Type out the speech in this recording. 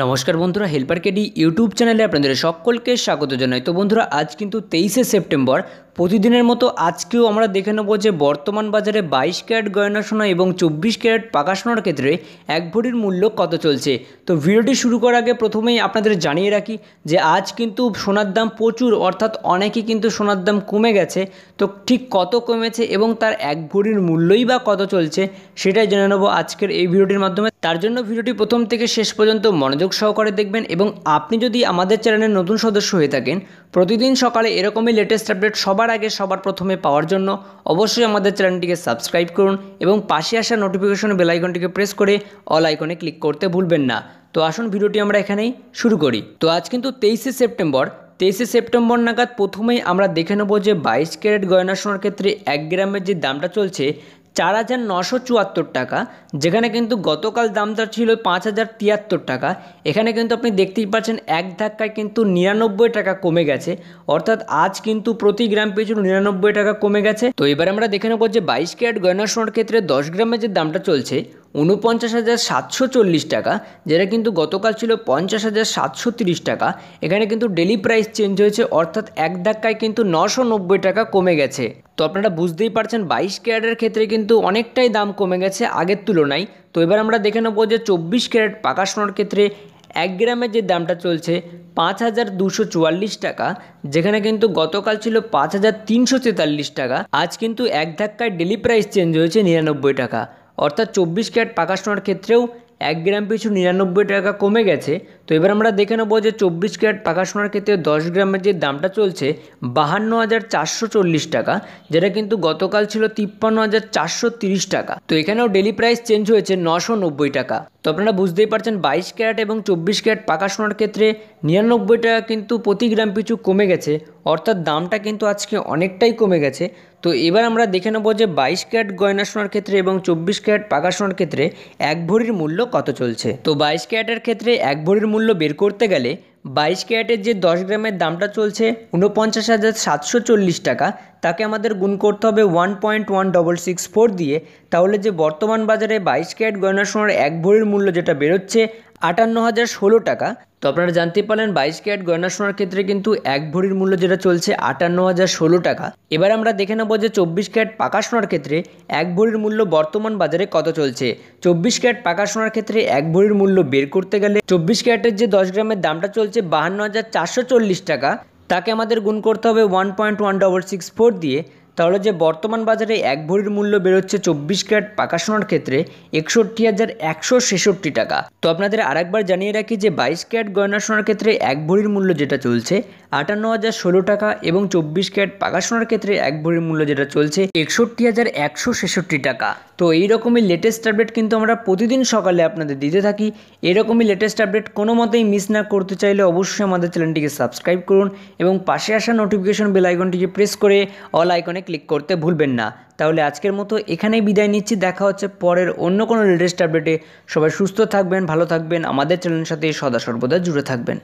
নমস্কার বন্ধুরা helper KD YouTube চ্যানেলে আপনাদের সকলকে স্বাগত জানাই তো বন্ধুরা আজ কিন্তু তেইশে সেপ্টেম্বর প্রতিদিনের মতো আজকেও আমরা দেখে নেব যে বর্তমান বাজারে বাইশ ক্যারেট গয়না সোনা এবং চব্বিশ ক্যারেট পাকা সোনার ক্ষেত্রে এক ভরির মূল্য কত চলছে তো ভিডিওটি শুরু করার আগে প্রথমেই আপনাদের জানিয়ে রাখি যে আজ কিন্তু সোনার দাম প্রচুর অর্থাৎ অনেকে কিন্তু সোনার দাম কমে গেছে তো ঠিক কত কমেছে এবং তার এক ভরির মূল্যই বা কত চলছে সেটাই জেনে নেব আজকের এই ভিডিওটির মাধ্যমে তার জন্য ভিডিওটি প্রথম থেকে শেষ পর্যন্ত মনোযোগ মনোযোগ সহকারে দেখবেন এবং আপনি যদি আমাদের চ্যানেলের নতুন সদস্য হয়ে থাকেন প্রতিদিন সকালে এরকমই লেটেস্ট আপডেট সবার আগে সবার প্রথমে পাওয়ার জন্য অবশ্যই আমাদের চ্যানেলটিকে সাবস্ক্রাইব করুন এবং পাশে আসা নোটিফিকেশন বেল আইকনটিকে প্রেস করে অল আইকনে ক্লিক করতে ভুলবেন না তো আসুন ভিডিওটি আমরা এখানেই শুরু করি তো আজ কিন্তু তেইশে সেপ্টেম্বর তেইশে সেপ্টেম্বর নাগাদ প্রথমেই আমরা দেখে নেব যে বাইশ ক্যারেট গয়না সোনার ক্ষেত্রে এক গ্রামের যে দামটা চলছে চার হাজার নশো চুয়াত্তর টাকা যেখানে কিন্তু গতকাল দামটা ছিল পাঁচ হাজার তিয়াত্তর টাকা এখানে কিন্তু আপনি দেখতেই পাচ্ছেন এক ধাক্কায় কিন্তু নিরানব্বই টাকা কমে গেছে অর্থাৎ আজ কিন্তু প্রতি গ্রাম পিছু নিরানব্বই টাকা কমে গেছে তো এবার আমরা দেখে নেবো যে বাইশ ক্যারেট গয়না সোনার ক্ষেত্রে দশ গ্রামের যে দামটা চলছে উনপঞ্চাশ হাজার সাতশো চল্লিশ টাকা যেটা কিন্তু গতকাল ছিল পঞ্চাশ হাজার সাতশো তিরিশ টাকা এখানে কিন্তু ডেলি প্রাইস চেঞ্জ হয়েছে অর্থাৎ এক ধাক্কায় কিন্তু নশো নব্বই টাকা কমে গেছে তো আপনারা বুঝতেই পারছেন বাইশ ক্যারেটের ক্ষেত্রে কিন্তু অনেকটাই দাম কমে গেছে আগের তুলনায় তো এবার আমরা দেখে নেবো যে চব্বিশ ক্যারেট পাকা সোনার ক্ষেত্রে এক গ্রামের যে দামটা চলছে পাঁচ হাজার দুশো চুয়াল্লিশ টাকা যেখানে কিন্তু গতকাল ছিল পাঁচ হাজার তিনশো তেতাল্লিশ টাকা আজ কিন্তু এক ধাক্কায় ডেলি প্রাইস চেঞ্জ হয়েছে নিরানব্বই টাকা অর্থাৎ চব্বিশ ক্যারেট পাকা সোনার ক্ষেত্রেও এক গ্রাম পিছু নিরানব্বই টাকা কমে গেছে তো এবার আমরা দেখে নেবো যে চব্বিশ ক্যারেট পাকা সোনার ক্ষেত্রে দশ গ্রামের যে দামটা চলছে বাহান্ন হাজার চারশো চল্লিশ টাকা যেটা কিন্তু গতকাল ছিল তিপ্পান্ন হাজার চারশো তিরিশ টাকা তো এখানেও ডেলি প্রাইস চেঞ্জ হয়েছে নশো নব্বই টাকা তো আপনারা বুঝতেই পারছেন বাইশ ক্যারেট এবং চব্বিশ ক্যারেট পাকা সোনার ক্ষেত্রে নিরানব্বই টাকা কিন্তু প্রতি গ্রাম পিছু কমে গেছে অর্থাৎ দামটা কিন্তু আজকে অনেকটাই কমে গেছে তো এবার আমরা দেখে নেব যে বাইশ ক্যারেট গয়না সোনার ক্ষেত্রে এবং চব্বিশ ক্যারেট পাকা সোনার ক্ষেত্রে এক ভরির মূল্য কত চলছে তো বাইশ ক্যারেটের ক্ষেত্রে এক ভরির মূল্য বের করতে গেলে বাইশ ক্যারেটের যে দশ গ্রামের দামটা চলছে উনপঞ্চাশ হাজার সাতশো চল্লিশ টাকা তাকে আমাদের গুণ করতে হবে one point one double six four দিয়ে তাহলে যে বর্তমান বাজারে বাইশ ক্যারেট গয়না সোনার এক ভরির মূল্য যেটা বেরোচ্ছে আটান্ন হাজার ষোলো টাকা তো আপনারা জানতে পারলেন বাইশ ক্যারেট গয়না সোনার ক্ষেত্রে কিন্তু এক ভরির মূল্য যেটা চলছে আটান্ন হাজার ষোলো টাকা এবার আমরা দেখে নেবো যে চব্বিশ ক্যারেট পাকা সোনার ক্ষেত্রে এক ভরির মূল্য বর্তমান বাজারে কত চলছে চব্বিশ ক্যারেট পাকা সোনার ক্ষেত্রে এক ভরির মূল্য বের করতে গেলে চব্বিশ ক্যারেটের যে দশ গ্রামের দামটা চলছে বাহান্ন হাজার চারশো চল্লিশ টাকা তাকে আমাদের গুণ করতে হবে one point one double six four দিয়ে তাহলে যে বর্তমান বাজারে এক ভরির মূল্য বেরোচ্ছে চব্বিশ ক্যারেট পাকা সোনার ক্ষেত্রে একষট্টি হাজার একশো ছেষট্টি টাকা তো আপনাদের আরেকবার জানিয়ে রাখি যে বাইশ ক্যারেট গয়না সোনার ক্ষেত্রে এক ভরির মূল্য যেটা চলছে আটান্ন হাজার ষোলো টাকা এবং চব্বিশ ক্যারেট পাকা সোনার ক্ষেত্রে এক ভরির মূল্য যেটা চলছে একষট্টি হাজার একশো ছেষট্টি টাকা তো এইরকমই লেটেস্ট আপডেট কিন্তু আমরা প্রতিদিন সকালে আপনাদের দিতে থাকি এরকমই লেটেস্ট আপডেট কোনো মতেই মিস না করতে চাইলে অবশ্যই আমাদের চ্যানেলটিকে সাবস্ক্রাইব করুন এবং পাশে আসা নোটিফিকেশন বেল আইকনটিকে প্রেস করে অল আইকনে ক্লিক করতে ভুলবেন না তাহলে আজকের মতো এখানেই বিদায় নিচ্ছি দেখা হচ্ছে পরের অন্য কোনো লেটেস্ট আপডেটে সবাই সুস্থ থাকবেন ভালো থাকবেন আমাদের চ্যানেলের সাথে সদা সর্বদা জুড়ে থাকবেন